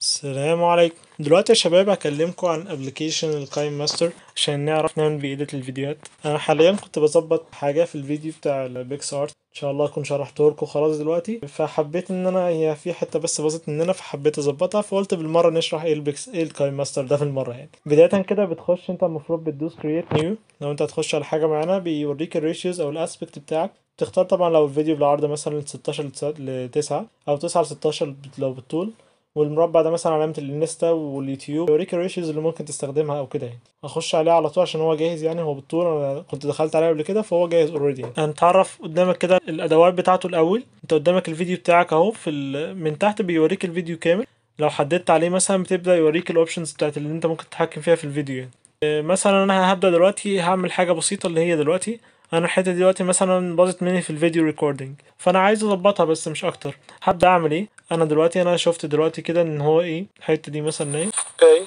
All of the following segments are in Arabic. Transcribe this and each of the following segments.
السلام عليكم دلوقتي يا شباب هكلمكم عن ابلكيشن القايم ماستر عشان نعرف نعمل بيه الفيديوهات انا حاليا كنت بظبط حاجه في الفيديو بتاع البيكس ارت ان شاء الله اكون شرحته لكم خلاص دلوقتي فحبيت ان انا هي في حته بس باظت مننا فحبيت اظبطها فقلت بالمره نشرح ايه البيكس ايه القايم ماستر ده في المره يعني بدايه كده بتخش انت المفروض بتدوس كرييت نيو لو انت هتخش على حاجه معانا بيوريك الريشيوز او الاسبكت بتاعك تختار طبعا لو الفيديو بالعرض مثلا 16 ل 9 او 9 ل 16 لو بالطول والمربع ده مثلا علامه الانستا واليوتيوب والريكريشنز اللي ممكن تستخدمها او كده يعني هخش عليه على طول عشان هو جاهز يعني هو بالطول انا كنت دخلت عليه قبل كده فهو جاهز اوريدي يعني هنتعرف يعني قدامك كده الادوات بتاعته الاول انت قدامك الفيديو بتاعك اهو في من تحت بيوريك الفيديو كامل لو حددت عليه مثلا بتبدا يوريك الاوبشنز بتاعت اللي انت ممكن تتحكم فيها في الفيديو يعني آه، مثلا انا هبدا دلوقتي هعمل حاجه بسيطه اللي هي دلوقتي انا الحته دلوقتي مثلا باظت مني في الفيديو ريكوردينج فانا عايز اظبطها بس مش اكتر هبدا اعمل ايه انا دلوقتي انا شفت دلوقتي كده ان هو ايه الحته دي مثلا ايه اوكي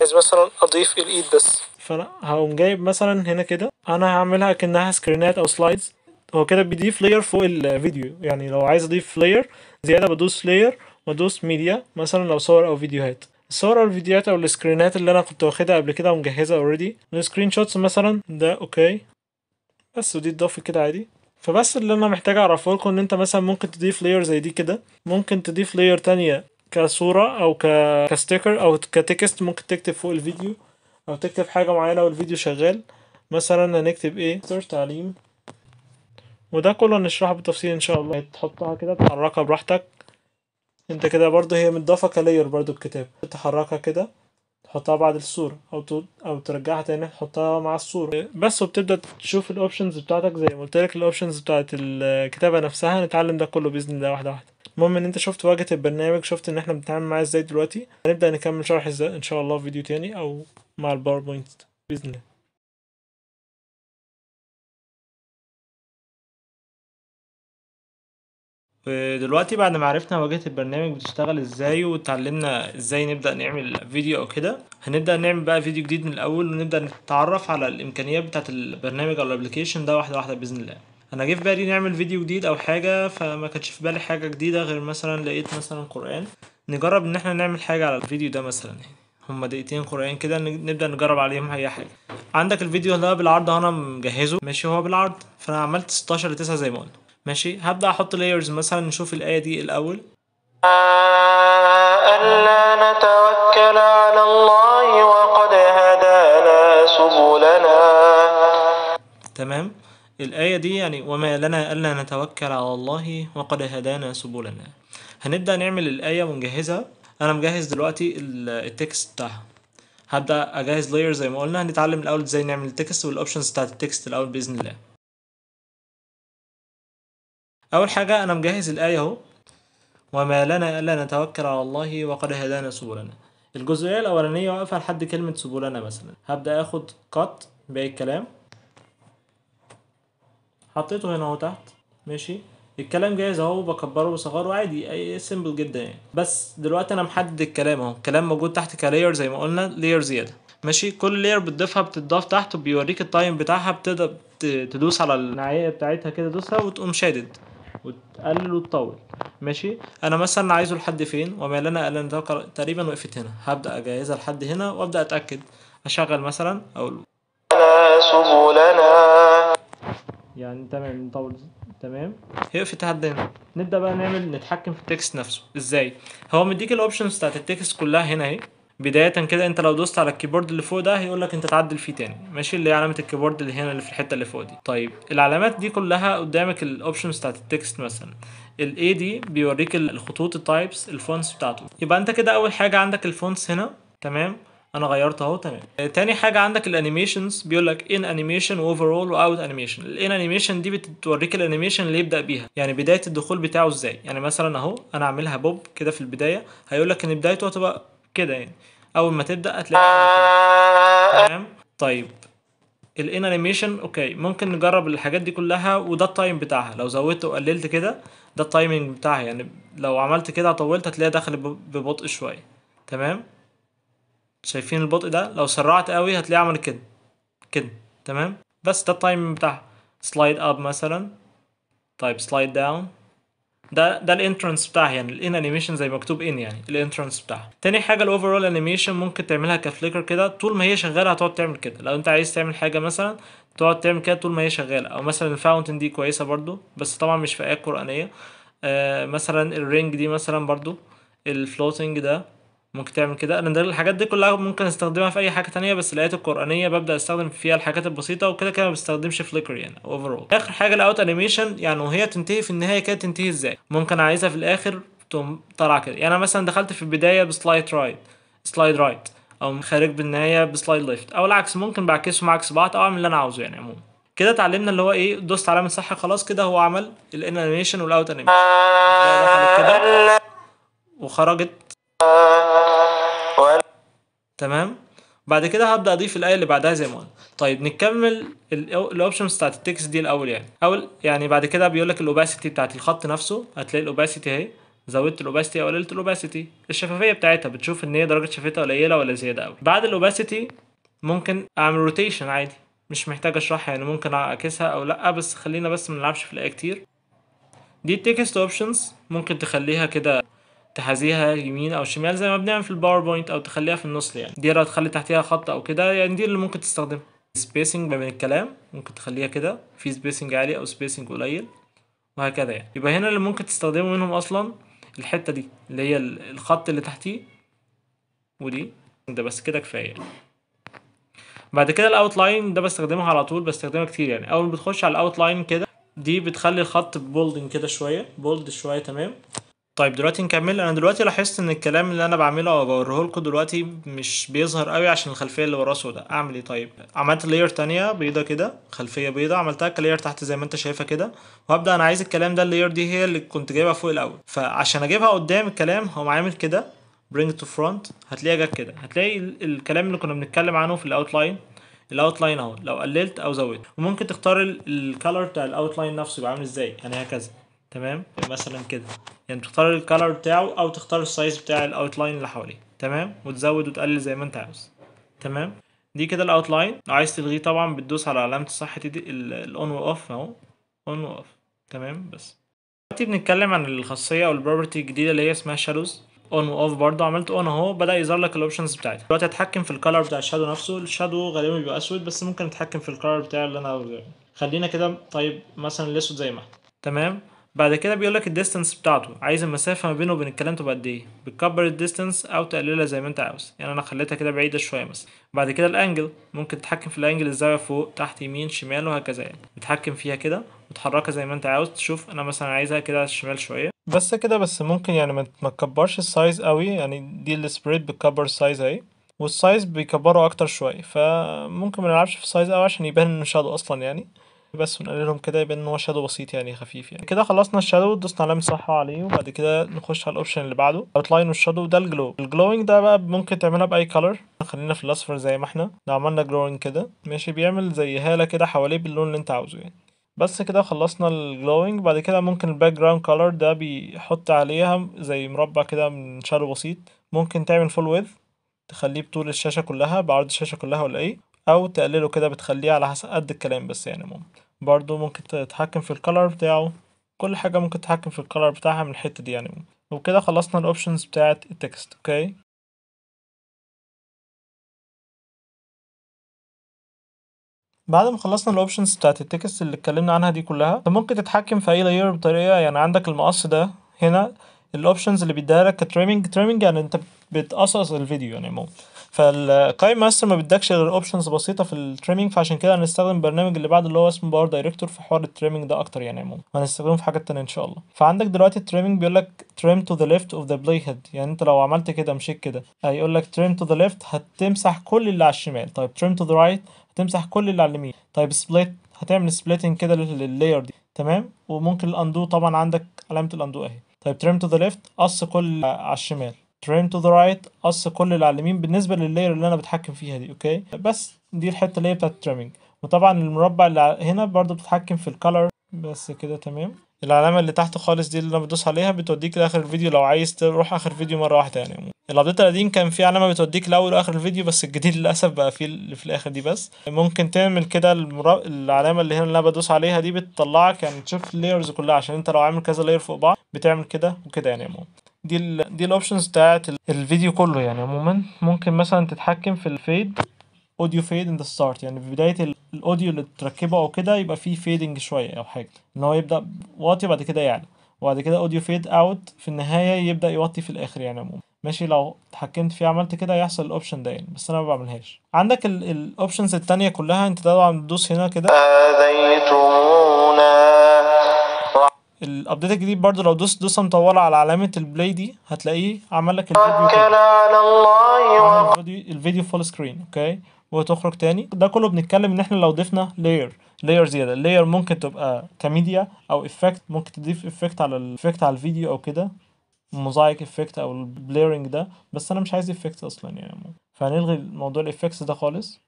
عايز مثلا اضيف الايد بس فانا هقوم جايب مثلا هنا كده انا هعملها كانها سكرينات او سلايدز هو كده بيضيف لاير فوق الفيديو يعني لو عايز اضيف لاير زياده بدوس لاير وادوس ميديا مثلا لو صور او فيديوهات الصور او الفيديوهات او السكرينات اللي انا كنت واخدها قبل كده ومجهزها اوريدي السكرين شوتس مثلا ده اوكي بس ودي تضاف كده عادي فبس اللي انا محتاج اعرفه لكم ان انت مثلا ممكن تضيف لاير زي دي كده ممكن تضيف لاير تانية كصورة او ك... كستيكر او كتكست ممكن تكتب فوق الفيديو او تكتب حاجة معينة والفيديو شغال مثلا هنكتب ايه تعليم وده كله هنشرحه بالتفصيل ان شاء الله تحطها كده تحركها براحتك انت كده برضه هي متضافة كلاير برضه الكتاب تحركها كده تحطها بعد الصورة أو أو ترجعها تاني تحطها مع الصورة بس وبتبدأ تشوف الأوبشنز بتاعتك زي ما قلتلك الأوبشنز بتاعت الكتابة نفسها هنتعلم ده كله بإذن الله واحدة واحدة المهم ان انت شفت واجهه البرنامج شفت ان احنا بنتعامل معاه ازاي دلوقتي هنبدا نكمل شرح ازاي ان شاء الله في فيديو تاني او مع الباوربوينت باذن الله دلوقتي بعد ما عرفنا واجهة البرنامج بتشتغل ازاي وتعلمنا ازاي نبدأ نعمل فيديو او كده هنبدأ نعمل بقى فيديو جديد من الاول ونبدأ نتعرف على الامكانيات بتاعة البرنامج او الابليكيشن ده واحدة واحدة باذن الله انا جه في بالي نعمل فيديو جديد او حاجة فما كانش في بالي حاجة جديدة غير مثلا لقيت مثلا قرآن نجرب ان احنا نعمل حاجة على الفيديو ده مثلا يعني. هما دقيقتين قرآن كده نبدأ نجرب عليهم أي حاجة عندك الفيديو ده بالعرض أنا مجهزه ماشي هو بالعرض فأنا عملت 16 ل 9 زي ما قلنا ماشي هبدا احط لايرز مثلا نشوف الايه دي الاول ألا نتوكل على الله وقد هدانا سبلنا تمام الآية دي يعني وما لنا ألا نتوكل على الله وقد هدانا سبلنا هنبدأ نعمل الآية ونجهزها أنا مجهز دلوقتي التكست بتاعها هبدأ أجهز لاير زي ما قلنا هنتعلم الأول ازاي نعمل التكست والأوبشنز بتاعت التكست الأول بإذن الله أول حاجة أنا مجهز الآية أهو وما لنا ألا نتوكل على الله وقد هدانا سبلنا الجزئية الأولانية واقفة لحد كلمة سبلنا مثلا هبدأ آخد قط باقي الكلام حطيته هنا أهو تحت ماشي الكلام جاهز اهو بكبره وبصغره عادي اي سيمبل جدا يعني بس دلوقتي انا محدد الكلام اهو الكلام موجود تحت كلاير زي ما قلنا لير زياده ماشي كل لاير بتضيفها بتضاف تحت وبيوريك التايم بتاعها بتقدر تدوس على النعايه بتاعتها كده دوسها وتقوم شادد وتقلل وتطول ماشي انا مثلا عايزه لحد فين وما لنا الا ان تقريبا وقفت هنا هبدا اجهزها لحد هنا وابدا اتاكد اشغل مثلا اقول سبلنا يعني تمام نطول تمام هي في هنا نبدا بقى نعمل نتحكم في التكست نفسه ازاي هو مديك الاوبشنز بتاعت التكست كلها هنا اهي بداية كده انت لو دوست على الكيبورد اللي فوق ده هيقول لك انت تعدل فيه تاني ماشي اللي هي علامة الكيبورد اللي هنا اللي في الحتة اللي فوق دي طيب العلامات دي كلها قدامك الاوبشنز بتاعت التكست مثلا A دي بيوريك الخطوط التايبس الفونتس بتاعته يبقى انت كده اول حاجة عندك الفونتس هنا تمام انا غيرت اهو تمام تاني حاجه عندك الانيميشنز بيقول لك ان انيميشن اول واوت انيميشن الان انيميشن دي بتوريك الانيميشن اللي يبدا بيها يعني بدايه الدخول بتاعه ازاي يعني مثلا اهو انا اعملها بوب كده في البدايه هيقول لك ان بدايته هتبقى كده يعني اول ما تبدا هتلاقي تمام طيب الان انيميشن اوكي ممكن نجرب الحاجات دي كلها وده التايم بتاعها لو زودت وقللت كده ده التايمنج بتاعها يعني لو عملت كده طولت هتلاقيها داخل ببطء شويه تمام شايفين البطء ده لو سرعت قوي هتلاقيه عمل كده كده تمام بس ده التايمنج بتاعها سلايد اب مثلا طيب سلايد داون ده ده الانترنس بتاعها يعني الان انيميشن زي مكتوب ان يعني الانترنس بتاعها تاني حاجه الاوفرول انيميشن ممكن تعملها كفليكر كده طول ما هي شغاله هتقعد تعمل كده لو انت عايز تعمل حاجه مثلا تقعد تعمل كده طول ما هي شغاله او مثلا الفاونتن دي كويسه برضو بس طبعا مش في ايات قرانيه آه مثلا الرينج دي مثلا برضو الفلوتنج ده ممكن تعمل كده انا ده الحاجات دي كلها ممكن استخدمها في اي حاجه تانية بس الايات القرانيه ببدا استخدم فيها الحاجات البسيطه وكده كده ما بستخدمش فليكر يعني اوفرول اخر حاجه الاوت انيميشن يعني وهي تنتهي في النهايه كده تنتهي ازاي ممكن عايزها في الاخر تقوم طالعه كده يعني انا مثلا دخلت في البدايه بسلايد رايت سلايد رايت او خارج بالنهايه بسلايد ليفت او العكس ممكن بعكسهم عكس بعض او اعمل اللي انا عاوزه يعني عموما كده اتعلمنا اللي هو ايه دوست علامه صح خلاص كده هو عمل الانيميشن والاوت انيميشن وخرجت تمام بعد كده هبدا اضيف الايه اللي بعدها زي ما قلنا طيب نكمل الاوبشنز بتاعت التكست دي الاول يعني اول يعني بعد كده بيقول لك الاوباسيتي بتاعت الخط نفسه هتلاقي الاوباسيتي اهي زودت الاوباسيتي او قللت الاوباسيتي الشفافيه بتاعتها بتشوف ان هي درجه شفافيتها قليله ولا زياده قوي بعد الاوباسيتي ممكن اعمل روتيشن عادي مش محتاج اشرحها يعني ممكن اعكسها او لا بس خلينا بس ما نلعبش في الايه كتير دي التكست اوبشنز ممكن تخليها كده تحذيها يمين او شمال زي ما بنعمل في الباوربوينت او تخليها في النص يعني دي لو تخلي تحتيها خط او كده يعني دي اللي ممكن تستخدمها سبيسنج ما بين الكلام ممكن تخليها كده في سبيسنج عالي او سبيسنج قليل وهكذا يعني يبقى هنا اللي ممكن تستخدمه منهم اصلا الحته دي اللي هي الخط اللي تحتيه ودي ده بس كده كفايه بعد كده الاوتلاين ده بستخدمه على طول بستخدمه كتير يعني اول ما بتخش على الاوتلاين كده دي بتخلي الخط بولدنج كده شويه بولد شويه تمام طيب دلوقتي نكمل انا دلوقتي لاحظت ان الكلام اللي انا بعمله او بوريه لكم دلوقتي مش بيظهر قوي عشان الخلفيه اللي وراه سودا اعمل ايه طيب عملت لاير ثانيه بيضه كده خلفيه بيضه عملتها كلاير تحت زي ما انت شايفها كده وهبدا انا عايز الكلام ده اللاير دي هي اللي كنت جايبها فوق الاول فعشان اجيبها قدام الكلام هو عامل كده bring to front هتلاقيها جت كده هتلاقي الكلام اللي كنا بنتكلم عنه في الاوتلاين الاوتلاين اهو لو قللت او زودت وممكن تختار الكالر بتاع الاوتلاين نفسه يبقى عامل ازاي يعني هكذا تمام مثلا كده يعني تختار الكالر بتاعه او تختار السايز بتاع الاوتلاين اللي حواليه تمام وتزود وتقلل زي ما انت عاوز تمام دي كده الاوتلاين لو عايز تلغيه طبعا بتدوس على علامه الصح دي الاون واوف اهو اون واوف تمام بس دلوقتي بنتكلم عن الخاصيه او البروبرتي الجديده اللي هي اسمها شادوز اون واوف برضه عملت اون اهو بدا يظهر لك الاوبشنز بتاعتها دلوقتي هتحكم في الكالر بتاع الشادو نفسه الشادو غالبا بيبقى اسود بس ممكن اتحكم في الكالر بتاع اللي انا عاوزه خلينا كده طيب مثلا الاسود زي ما تمام بعد كده بيقول لك الديستانس بتاعته عايز المسافه ما بينه وبين الكلام تبقى قد ايه بتكبر الديستانس او تقللها زي ما انت عاوز يعني انا خليتها كده بعيده شويه مثلا بعد كده الانجل ممكن تتحكم في الانجل الزاويه فوق تحت يمين شمال وهكذا يعني تتحكم فيها كده وتحركها زي ما انت عاوز تشوف انا مثلا عايزها كده على الشمال شويه بس كده بس ممكن يعني ما تكبرش السايز قوي يعني دي السبريد بتكبر السايز اهي والسايز بيكبره اكتر شويه فممكن ما نلعبش في السايز قوي عشان يبان انه شادو اصلا يعني بس ونقللهم كده يبان ان هو شادو بسيط يعني خفيف يعني كده خلصنا الشادو دوسنا علامه صح عليه وبعد كده نخش على الاوبشن اللي بعده اوتلاين والشادو ده الجلو الجلوينج ده بقى ممكن تعملها باي كلر خلينا في الاصفر زي ما احنا لو عملنا جلوينج كده ماشي بيعمل زي هاله كده حواليه باللون اللي انت عاوزه يعني بس كده خلصنا الجلوينج بعد كده ممكن الباك جراوند كلر ده بيحط عليها زي مربع كده من شادو بسيط ممكن تعمل فول ويذ تخليه بطول الشاشة كلها بعرض الشاشة كلها ولا ايه او تقلله كده بتخليه على حسب قد الكلام بس يعني المهم برضو ممكن تتحكم في الكلر بتاعه كل حاجة ممكن تتحكم في الكلر بتاعها من الحتة دي يعني وبكده خلصنا الاوبشنز بتاعت التكست اوكي بعد ما خلصنا الاوبشنز بتاعت التكست اللي اتكلمنا عنها دي كلها انت ممكن تتحكم في اي لاير بطريقه يعني عندك المقص ده هنا الاوبشنز اللي بيديها لك كتريمنج تريمنج يعني انت بتقصقص الفيديو يعني مو فالكاي ماستر ما بيدكش غير اوبشنز بسيطة في التريمينج فعشان كده هنستخدم البرنامج اللي بعد اللي هو اسمه باور دايركتور في حوار التريمينج ده اكتر يعني عموما هنستخدمه في حاجات تانية ان شاء الله فعندك دلوقتي التريمينج بيقول لك تو ذا ليفت اوف ذا بلاي هيد يعني انت لو عملت كده مشيت كده هيقول لك تريم تو ذا ليفت هتمسح كل اللي على الشمال طيب تريم تو ذا رايت هتمسح كل اللي على اليمين طيب سبليت هتعمل سبليتنج كده لللاير دي تمام وممكن الاندو طبعا عندك علامة الاندو اهي طيب تريم تو ذا ليفت قص كل على الشمال ترين تو ذا رايت قص كل اللي على اليمين بالنسبه لللاير اللي انا بتحكم فيها دي اوكي بس دي الحته اللي هي بتاعت التريمنج وطبعا المربع اللي هنا برضو بتتحكم في الكالر بس كده تمام العلامه اللي تحت خالص دي اللي انا بدوس عليها بتوديك لاخر الفيديو لو عايز تروح اخر فيديو مره واحده يعني الابديت القديم كان في علامه بتوديك لاول واخر الفيديو بس الجديد للاسف بقى فيه اللي في الاخر دي بس ممكن تعمل كده المرا... العلامه اللي هنا اللي انا بدوس عليها دي بتطلعك يعني تشوف اللايرز كلها عشان انت لو عامل كذا لاير فوق بعض بتعمل كده وكده يعني دي الـ دي الاوبشنز بتاعت الفيديو كله يعني عموما ممكن مثلا تتحكم في الفيد اوديو فيد ان ذا ستارت يعني في بدايه الاوديو اللي تركبه او كده يبقى فيه فيدنج شويه او حاجه ان هو يبدا واطي وبعد كده يعلى وبعد كده اوديو فيد اوت في النهايه يبدا يوطي في الاخر يعني عموما ماشي لو اتحكمت فيه عملت كده يحصل الاوبشن ده يعني بس انا ما بعملهاش عندك الاوبشنز التانية كلها انت طبعا بتدوس هنا كده اذيتمونا الابديت الجديد برضو لو دوس دوسه مطوله على علامه البلاي دي هتلاقيه عمل لك الفيديو على الله الفيديو, الفيديو فول سكرين اوكي وتخرج تاني ده كله بنتكلم ان احنا لو ضفنا لاير لاير زياده اللاير ممكن تبقى كميديا او افكت ممكن تضيف افكت على الافكت على الفيديو او كده موزايك افكت او البليرنج ده بس انا مش عايز افكت اصلا يعني فهنلغي موضوع الافكتس ده خالص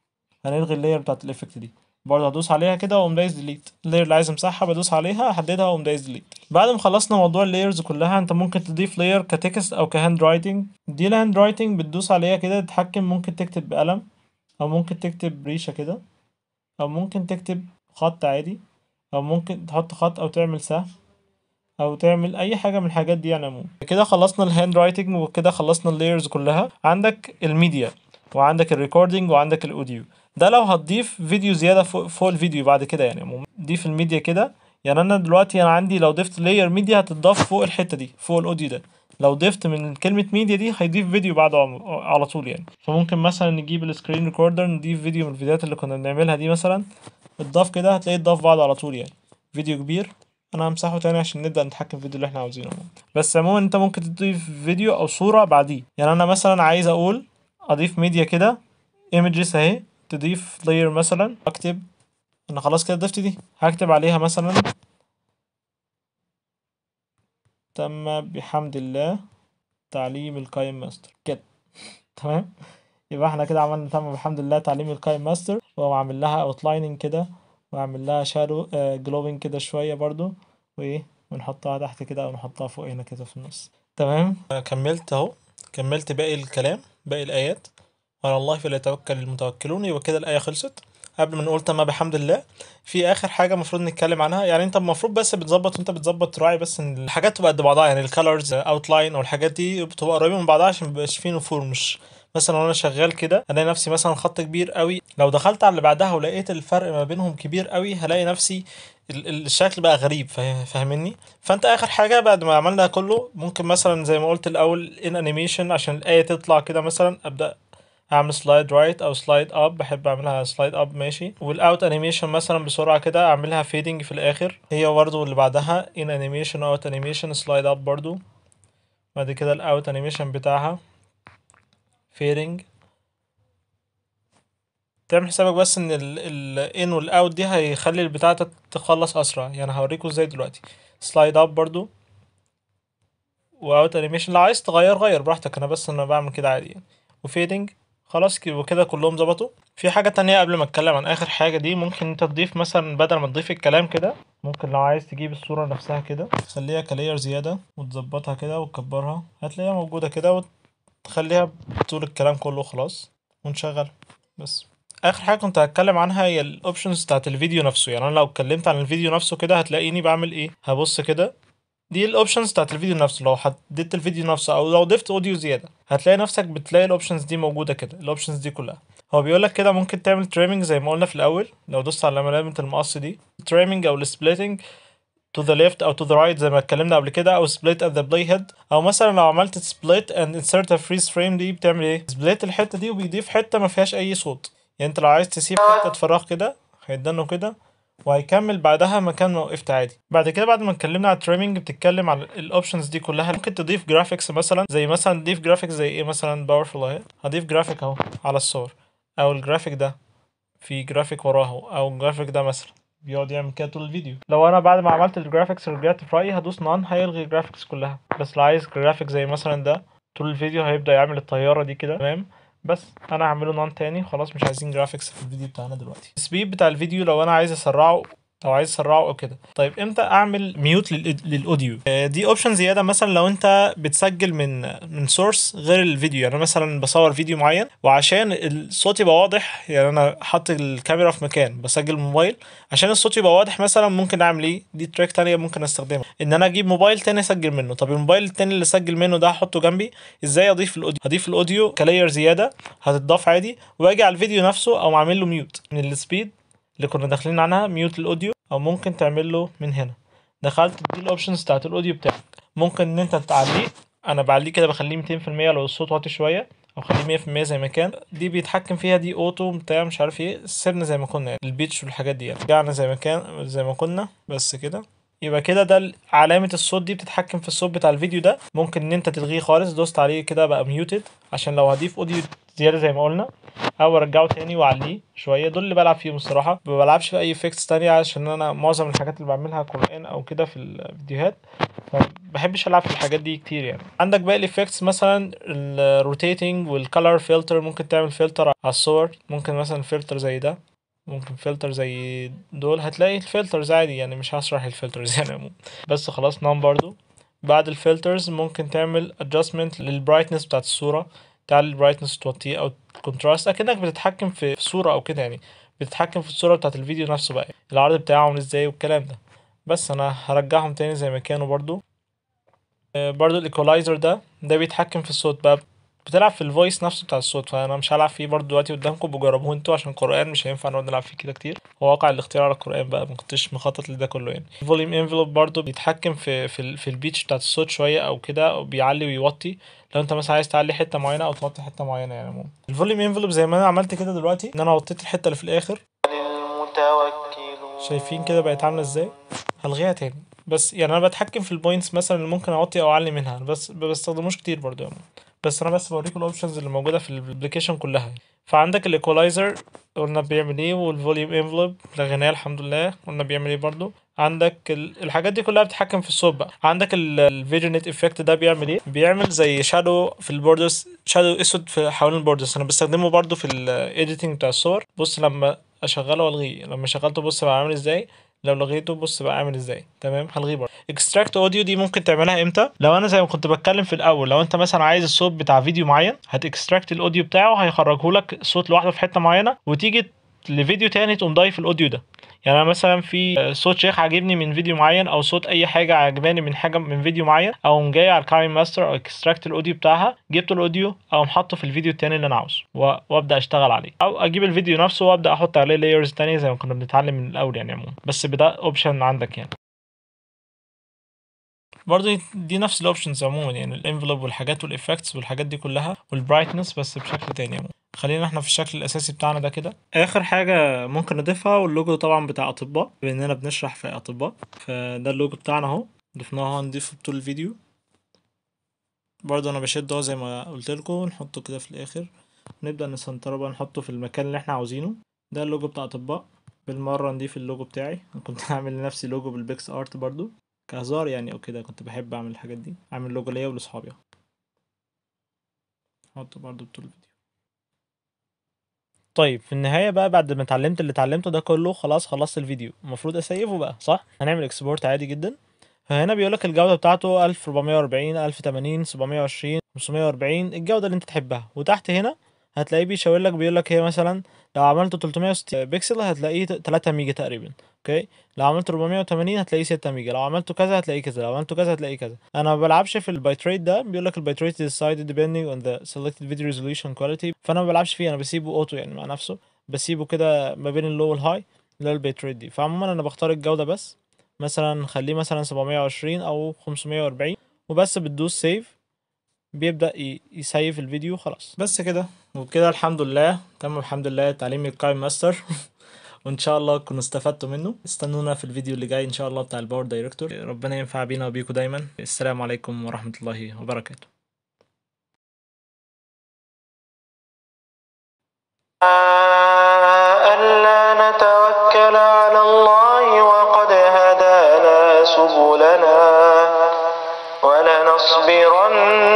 هنلغي اللاير بتاعت الافكت دي برضه هدوس عليها كده واقوم دايس ديليت اللاير اللي عايز امسحها بدوس عليها احددها واقوم دايس ديليت بعد ما خلصنا موضوع اللايرز كلها انت ممكن تضيف لاير كتكست او كهاند رايتنج دي الهاند رايتنج بتدوس عليها كده تتحكم ممكن تكتب بقلم او ممكن تكتب ريشه كده او ممكن تكتب خط عادي او ممكن تحط خط او تعمل سهم او تعمل اي حاجه من الحاجات دي يعني عموما كده خلصنا الهاند رايتنج وكده خلصنا اللايرز كلها عندك الميديا وعندك الريكوردينج وعندك الاوديو ده لو هتضيف فيديو زياده فوق, الفيديو بعد كده يعني ضيف الميديا كده يعني انا دلوقتي انا عندي لو ضفت لاير ميديا هتضاف فوق الحته دي فوق الاوديو ده لو ضفت من كلمه ميديا دي هيضيف فيديو بعده على طول يعني فممكن مثلا نجيب السكرين ريكوردر نضيف فيديو من الفيديوهات اللي كنا بنعملها دي مثلا اتضاف كده هتلاقيه اتضاف بعده على طول يعني فيديو كبير انا همسحه تاني عشان نبدا نتحكم في الفيديو اللي احنا عاوزينه بس عموما انت ممكن تضيف فيديو او صوره بعديه يعني انا مثلا عايز اقول اضيف ميديا كده ايمجز اهي تضيف لاير مثلا اكتب انا خلاص كده ضفت دي هكتب عليها مثلا تم بحمد الله تعليم القايم ماستر كده تمام يبقى احنا كده عملنا تم بحمد الله تعليم القايم ماستر وعمل لها اوتلايننج كده وعمل لها شادو آه، جلوبنج كده شويه برضو وايه ونحطها تحت كده او نحطها فوق هنا كده في النص تمام آه، كملت اهو كملت باقي الكلام باقي الايات وعلى الله فليتوكل المتوكلون يبقى كده الآية خلصت قبل ما نقول تمام بحمد الله في اخر حاجه المفروض نتكلم عنها يعني انت المفروض بس بتظبط وانت بتظبط تراعي بس ان الحاجات تبقى قد بعضها يعني الكالرز لاين او الحاجات دي بتبقى قريبه من بعضها عشان ما يبقاش فيه نفور مش مثلا وانا شغال كده الاقي نفسي مثلا خط كبير قوي لو دخلت على اللي بعدها ولقيت الفرق ما بينهم كبير قوي هلاقي نفسي الشكل بقى غريب فاهمني فانت اخر حاجه بعد ما عملنا كله ممكن مثلا زي ما قلت الاول ان انيميشن عشان الايه تطلع كده مثلا ابدا اعمل سلايد رايت او سلايد اب بحب اعملها سلايد اب ماشي والاوت انيميشن مثلا بسرعه كده اعملها فيدنج في الاخر هي برضو اللي بعدها ان انيميشن اوت انيميشن سلايد اب برضو بعد كده الاوت انيميشن بتاعها فيدنج تعمل حسابك بس ان الان والاوت دي هيخلي البتاعة تخلص اسرع يعني هوريكم ازاي دلوقتي سلايد اب برضو واوت انيميشن لو عايز تغير غير براحتك انا بس انا بعمل كده عادي يعني وفيدنج خلاص كده كلهم ظبطوا في حاجة تانية قبل ما اتكلم عن اخر حاجة دي ممكن انت تضيف مثلا بدل ما تضيف الكلام كده ممكن لو عايز تجيب الصورة نفسها كده تخليها كلاير زيادة وتظبطها كده وتكبرها هتلاقيها موجودة كده وتخليها بطول الكلام كله خلاص ونشغل بس اخر حاجه كنت هتكلم عنها هي الاوبشنز بتاعت الفيديو نفسه يعني انا لو اتكلمت عن الفيديو نفسه كده هتلاقيني بعمل ايه هبص كده دي الاوبشنز بتاعت الفيديو نفسه لو حددت الفيديو نفسه او لو ضفت اوديو زياده هتلاقي نفسك بتلاقي الاوبشنز دي موجوده كده الاوبشنز دي كلها هو بيقول لك كده ممكن تعمل تريمينج زي ما قلنا في الاول لو دوست على ملامه المقص دي تريمينج او السبليتنج to the left او to the right زي ما اتكلمنا قبل كده او split at the playhead او مثلا لو عملت split and insert a freeze frame دي بتعمل ايه؟ split الحته دي وبيضيف حته ما فيهاش اي صوت يعني انت لو عايز تسيب حته فراغ كده هيدنه كده وهيكمل بعدها مكان ما وقفت عادي بعد كده بعد ما اتكلمنا على التريمنج بتتكلم على الاوبشنز دي كلها ممكن تضيف جرافيكس مثلا زي مثلا تضيف جرافيكس زي ايه مثلا باورفل اهي هضيف جرافيك اهو على الصور او الجرافيك ده في جرافيك وراه او الجرافيك ده مثلا بيقعد يعمل كده طول الفيديو لو انا بعد ما عملت الجرافيكس رجعت في رايي هدوس نان هيلغي الجرافيكس كلها بس لو عايز جرافيك زي مثلا ده طول الفيديو هيبدا يعمل الطياره دي كده تمام بس انا هعمله نون تاني خلاص مش عايزين جرافيكس في الفيديو بتاعنا دلوقتي السبيد بتاع الفيديو لو انا عايز اسرعه لو عايز تسرعه او كده طيب امتى اعمل ميوت للاوديو آه، دي اوبشن زياده مثلا لو انت بتسجل من من سورس غير الفيديو يعني مثلا بصور فيديو معين وعشان الصوت يبقى واضح يعني انا حاطط الكاميرا في مكان بسجل موبايل عشان الصوت يبقى واضح مثلا ممكن اعمل ايه دي تريك تانية ممكن استخدمها ان انا اجيب موبايل تاني اسجل منه طب الموبايل التاني اللي اسجل منه ده هحطه جنبي ازاي اضيف الاوديو هضيف الاوديو كلاير زياده هتتضاف عادي واجي على الفيديو نفسه او اعمل له ميوت من السبيد اللي كنا داخلين عنها ميوت الاوديو او ممكن تعمل له من هنا دخلت دي الاوبشنز بتاعت الاوديو بتاعك ممكن ان انت تعليه انا بعليه كده بخليه 200% لو الصوت واطي شويه او خليه 100% زي ما كان دي بيتحكم فيها دي اوتو بتاع مش عارف ايه سيبنا زي ما كنا يعني البيتش والحاجات دي يعني رجعنا زي ما كان زي ما كنا بس كده يبقى كده ده علامة الصوت دي بتتحكم في الصوت بتاع الفيديو ده ممكن ان انت تلغيه خالص دوست عليه كده بقى ميوتد عشان لو هضيف اوديو زيادة زي ما قلنا او ارجعه تاني واعليه شوية دول اللي بلعب فيهم الصراحة ما بلعبش في اي افكتس تانية عشان انا معظم الحاجات اللي بعملها قرآن او كده في الفيديوهات ما بحبش العب في الحاجات دي كتير يعني عندك باقي الافكتس مثلا الروتيتنج والكالر فلتر ممكن تعمل فلتر على الصور ممكن مثلا فلتر زي ده ممكن فلتر زي دول هتلاقي الفلترز عادي يعني مش هشرح الفلترز يعني عموما بس خلاص نام برضو بعد الفلترز ممكن تعمل adjustment للبرايتنس بتاعت الصورة تعلي البرايتنس توطيه او الكونتراست اكنك بتتحكم في صورة او كده يعني بتتحكم في الصورة بتاعت الفيديو نفسه بقى العرض بتاعه عامل ازاي والكلام ده بس انا هرجعهم تاني زي ما كانوا برضو آه، برضو الايكولايزر ده ده بيتحكم في الصوت بقى بتلعب في الفويس نفسه بتاع الصوت فانا مش هلعب فيه برضه دلوقتي قدامكم بجربوه انتوا عشان قران مش هينفع نقعد نلعب فيه كده كتير هو واقع الاختيار على القران بقى ما كنتش مخطط لده كله يعني الفوليوم انفلوب برضه بيتحكم في في, في البيتش بتاعت الصوت شويه او كده بيعلي ويوطي لو انت مثلا عايز تعلي حته معينه او توطي حته معينه يعني المهم الفوليوم انفلوب زي ما انا عملت كده دلوقتي ان انا وطيت الحته اللي في الاخر شايفين كده بقت عامله ازاي هلغيها تاني بس يعني انا بتحكم في البوينتس مثلا اللي ممكن اوطي او اعلي منها بس ما بستخدموش كتير برضه يعني. بس انا بس بوريكم الاوبشنز اللي موجوده في الابلكيشن كلها فعندك الايكولايزر قلنا بيعمل ايه والفوليوم انفلوب لغيناه الحمد لله قلنا بيعمل ايه برضو عندك الحاجات دي كلها بتتحكم في الصوت بقى عندك الفيديو نت افكت ده بيعمل ايه بيعمل زي شادو في البوردرز شادو اسود في حوالين البوردرز انا بستخدمه برضو في الايديتنج بتاع الصور بص لما اشغله والغيه لما شغلته بص بقى عامل ازاي لو لغيته بص بقى عامل ازاي تمام هلغيه برضه اكستراكت اوديو دي ممكن تعملها امتى لو انا زي ما كنت بتكلم في الاول لو انت مثلا عايز الصوت بتاع فيديو معين هتكستراكت الاوديو بتاعه هيخرجه لك صوت لوحده في حته معينه وتيجي لفيديو تاني تقوم ضايف الاوديو ده يعني انا مثلا في صوت شيخ عاجبني من فيديو معين او صوت اي حاجه عجباني من حاجه من فيديو معين او جاي على الكاري ماستر او اكستراكت الاوديو بتاعها جبت الاوديو او حاطه في الفيديو التاني اللي انا عاوزه وابدا اشتغل عليه او اجيب الفيديو نفسه وابدا احط عليه لايرز تانية زي ما كنا بنتعلم من الاول يعني عموما بس بدا اوبشن عندك يعني برضه دي نفس الاوبشنز عموما يعني الانفلوب والحاجات والافكتس والحاجات دي كلها والبرايتنس بس بشكل تاني عموما خلينا احنا في الشكل الاساسي بتاعنا ده كده اخر حاجه ممكن نضيفها واللوجو طبعا بتاع اطباء باننا بنشرح في اطباء فده اللوجو بتاعنا اهو ضفناه هنضيفه طول الفيديو برضه انا بشد اهو زي ما قلت لكم نحطه كده في الاخر نبدا نسنتره بقى نحطه في المكان اللي احنا عاوزينه ده اللوجو بتاع اطباء بالمره نضيف اللوجو بتاعي انا كنت هعمل لنفسي لوجو بالبيكس ارت برضه كهزار يعني او كده كنت بحب اعمل الحاجات دي اعمل لوجو ليا ولاصحابي اهو برضه بطول الفيديو طيب في النهاية بقى بعد ما اتعلمت اللي اتعلمته ده كله خلاص خلصت الفيديو المفروض اسيفه بقى صح هنعمل اكسبورت عادي جدا فهنا بيقول لك الجودة بتاعته 1440 1080 720 540 الجودة اللي انت تحبها وتحت هنا هتلاقيه بيشاور لك بيقول لك هي مثلا لو عملته 360 بيكسل هتلاقيه 3 ميجا تقريبا اوكي لو عملت 480 هتلاقيه 6 ميجا لو عملته كذا هتلاقيه كذا لو عملته كذا هتلاقيه كذا انا ما بلعبش في البايت ريت ده بيقول لك البايت ريت decided depending on the selected video resolution quality فانا ما بلعبش فيه انا بسيبه اوتو يعني مع نفسه بسيبه كده ما بين اللو والهاي اللي هو البيت ريت دي فعموما انا بختار الجوده بس مثلا خليه مثلا 720 او 540 وبس بتدوس سيف بيبدا يسيف الفيديو خلاص بس كده وبكده الحمد لله تم الحمد لله تعليمي القايم ماستر وان شاء الله تكونوا استفدتوا منه استنونا في الفيديو اللي جاي ان شاء الله بتاع الباور دايركتور ربنا ينفع بينا وبيكم دايما السلام عليكم ورحمة الله وبركاته ألا نتوكل على الله وقد هدانا سبلنا ولنصبرن